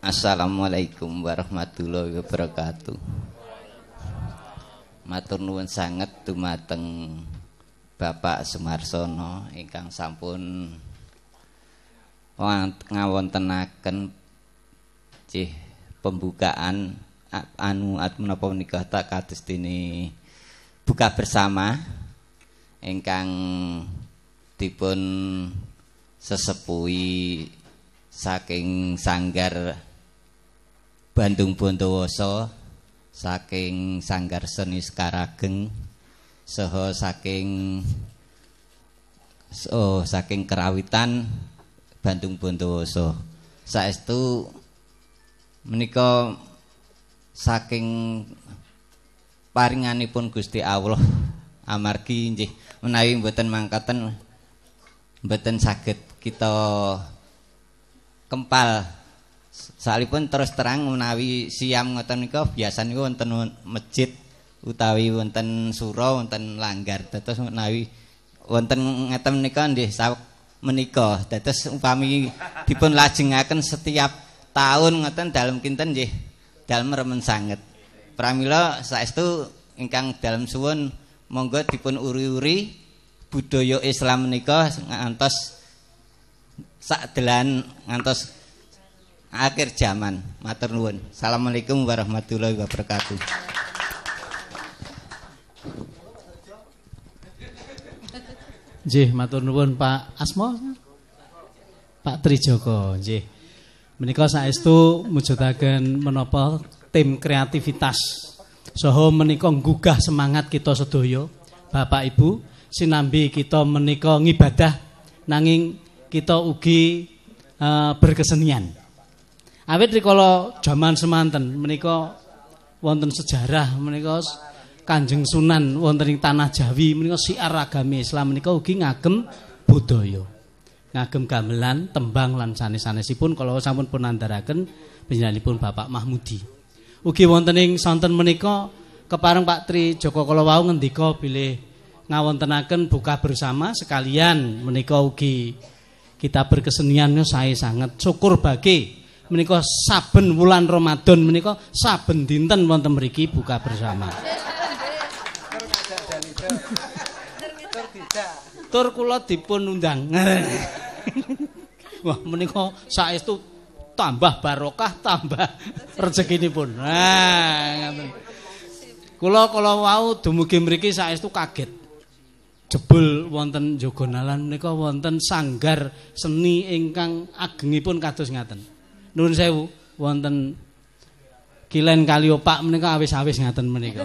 Assalamualaikum warahmatullahi wabarakatuh. Matur nuwun sanget dumateng Bapak Sumarsono ingkang sampun ngawontenaken cih pembukaan anu menapa nikah tak kados buka bersama ingkang dipun sesepui saking sanggar Bandung Bondowoso saking Sanggar Seni Sekarageng saha saking oh saking Kerawitan Bandung Bondowoso saestu menika saking paringanipun Gusti Allah amargi nggih menawi mboten mangkaten mboten saged kita kempal salipun terus terang menawi siam ngoten niku biasa niku wonten masjid utawi wonten sura wonten langgar terus menawi wonten ngeten menika nggih sawek menika dados upami dipun lajengaken setiap tahun ngoten dalam kinten nggih dalem remen sanget pramila saestu ingkang dalam suwun monggo dipun uri-uri budaya Islam menika ngantos sak delan ngantos akhir zaman. Matur nuwun. Assalamualaikum warahmatullahi wabarakatuh. Nggih, matur nuwun Pak Asmo. Pak Trijoko, nggih. Menika saestu mujudaken menapa tim kreativitas saha menika nggugah semangat kita sedaya, Bapak Ibu, sinambi kita menika ngibadah nanging kita ugi uh, berkesenian. Awit rikala jaman semanten menika wonten sejarah menika Kanjeng Sunan wonten ing tanah Jawi menika siar agami Islam menika ugi ngagem budaya. Ngagem gamelan, tembang lan sanes-sanesipun kala sampun punandharaken panjenenganipun Bapak Mahmudi. Ugi wonten ing sonten menika kepareng Pak Tri Joko kala wau ngendika bilih ngawontenaken buka bersama sekalian menika ugi kita berkeseniannya saya sangat syukur bagi menika saben wulan Ramadan menika saben dinten wonten mriki buka bersama. Tur kula dipun undang. Wah menika saestu tambah barokah tambah rezekinipun. Nah ngoten. Kula kala wau dumugi mriki saestu kaget. Jebul wonten Jogonalan menika wonten sanggar seni ingkang agengipun kados ngaten. nuwun sewu wonten Kilen Kaliopak menika awis-awis ngaten menika.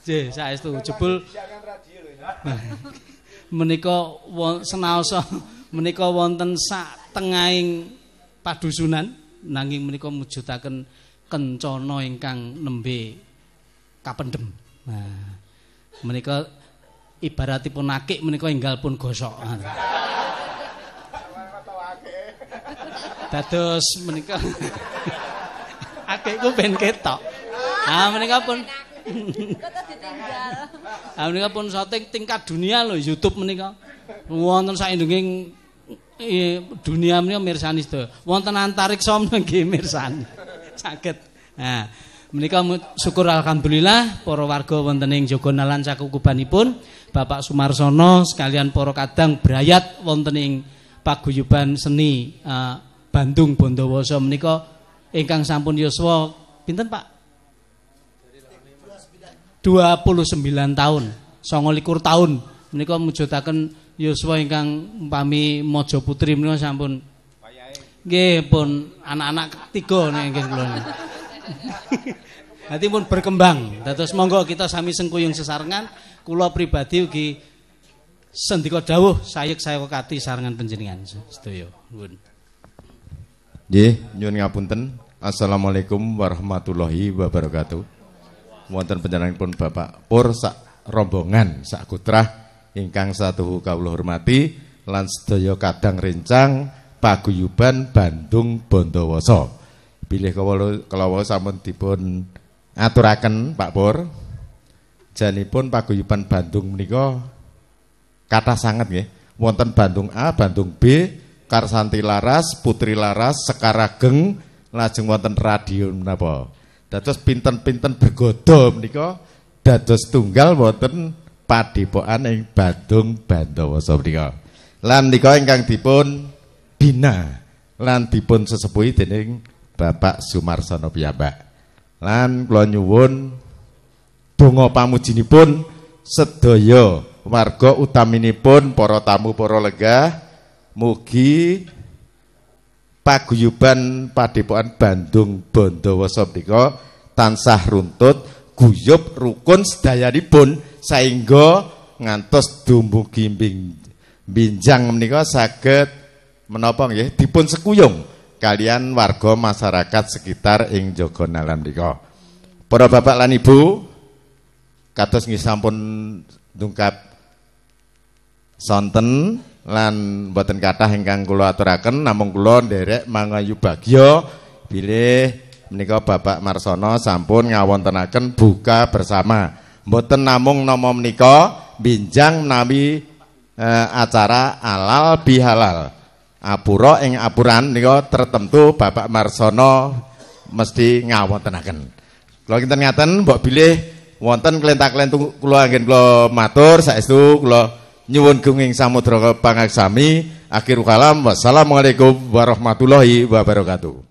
Je, saestu jebul. Menika senaosa menika wonten sak tengahing padusunan nanging menika mujudaken kencana ingkang nembe kapendem. Nah, menika ibaratipun akik menika enggal pun gosok. dados menika akeku ben ketok ah menika pun ah menika pun syuting tingkat dunia loh YouTube menika wonten sak ndenging dunia menika mirsani sedo wonten antariksa nggih mirsani saged nah menika syukur alhamdulillah para warga wonten ing Jogonalan cakukubanipun Bapak Sumarsono sekalian para kadang berayat wonten ing paguyuban seni uh, Bandung Bondowoso menika ingkang sampun yuswa pinten Pak 29 tahun 29 tahun menika mujudaken yuswa ingkang umpami Mojo Putri menika sampun nggih pun anak-anak tiga nggih kula Nanti pun berkembang. Dados monggo kita sami sengkuyung sesarengan kula pribadi ugi sendika dawuh sayek saya kati sarengan panjenengan. Sedaya. Nggih, nyuwun ngapunten. Assalamualaikum warahmatullahi wabarakatuh. Wonten panjenenganipun Bapak Pur sak rombongan sak kutrah ingkang satuhu kawula hormati lan sedaya kadang rencang paguyuban Bandung Bondowoso. Bilih kawula kelawa sampun dipun aturaken Pak Pur. Janipun paguyuban Bandung menika kata sangat nggih. Wonten Bandung A, Bandung B, Karsanti Laras, Putri Laras, Sekarageng, lajeng wonten radio menapa. Dados pinten-pinten bergodo menika dados tunggal wonten padepokan ing Badung Bandawasa menika. Lan nika ingkang dipun bina lan dipun sesepuhi dening Bapak Sumarsono piyambak. Lan kula nyuwun donga pamujinipun sedaya warga utaminipun para tamu para legah Mugi paguyuban Padepokan Bandung Bondowoso mriku tansah runtut guyub rukun sedayanipun saengga ngantos dumugi binjang menika saged menapa nggih dipun sekuyung kalian warga masyarakat sekitar ing Jogonalan mriku. Para bapak lan ibu kados nggih sampun dungkap sonten lan boten kathah ingkang kula aturaken namung kula nderek mangayu bagya bilih menika Bapak Marsono sampun ngawontenaken buka bersama. Mboten namung nama menika binjang nabi e, eh, acara alal bihalal. Apura ing apuran nika tertentu Bapak Marsono mesti ngawontenaken. Kula kinten ngaten mbok bilih wonten klentak-klentung kula anggen kula matur saestu kula nyuwun gunging samudra pangaksami akhir kalam wassalamualaikum warahmatullahi wabarakatuh